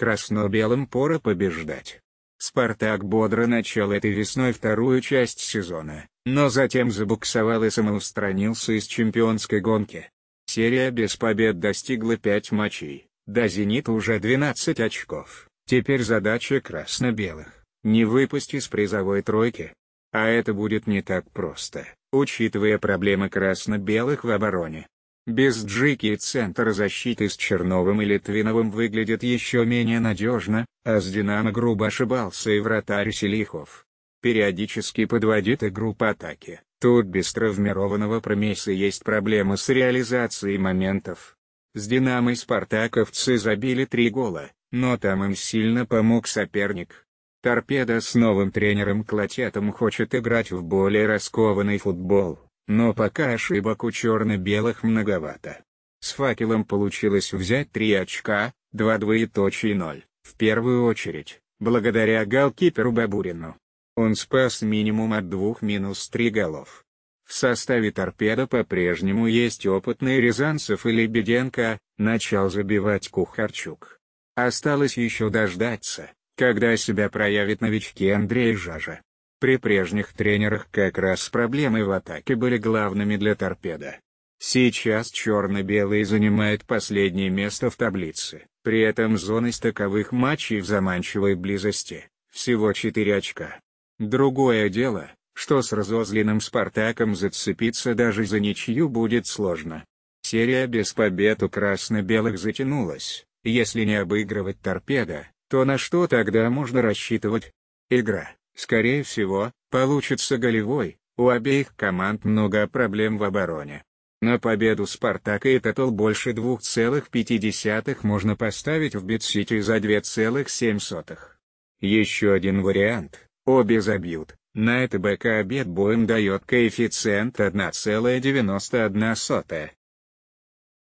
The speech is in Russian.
красно-белым пора побеждать. Спартак бодро начал этой весной вторую часть сезона, но затем забуксовал и самоустранился из чемпионской гонки. Серия без побед достигла 5 матчей, до «Зенита» уже 12 очков. Теперь задача красно-белых – не выпасть из призовой тройки. А это будет не так просто, учитывая проблемы красно-белых в обороне. Без Джики центр защиты с Черновым и Литвиновым выглядит еще менее надежно, а с Динамо грубо ошибался и вратарь Селихов. Периодически подводит игру по атаке. Тут без травмированного Промеса есть проблемы с реализацией моментов. С Динамо спартаковцы забили три гола, но там им сильно помог соперник. Торпеда с новым тренером Клотетом хочет играть в более раскованный футбол. Но пока ошибок у черно-белых многовато. С факелом получилось взять 3 очка, 2 двоеточие 0, в первую очередь, благодаря голкиперу Бабурину. Он спас минимум от двух минус 3 голов. В составе торпеда по-прежнему есть опытные Рязанцев и Лебеденко, начал забивать Кухарчук. Осталось еще дождаться, когда себя проявит новички Андрей Жажа. При прежних тренерах как раз проблемы в атаке были главными для торпеда. Сейчас черно белые занимают последнее место в таблице, при этом зоны стыковых матчей в заманчивой близости, всего 4 очка. Другое дело, что с разозленным «Спартаком» зацепиться даже за ничью будет сложно. Серия без побед у красно-белых затянулась, если не обыгрывать торпеда, то на что тогда можно рассчитывать? Игра. Скорее всего, получится голевой, у обеих команд много проблем в обороне. На победу «Спартака» и «Тотал» больше 2,5 можно поставить в «Битсити» за 2,7. Еще один вариант – обе забьют. На это БК «Обед» боем дает коэффициент 1,91.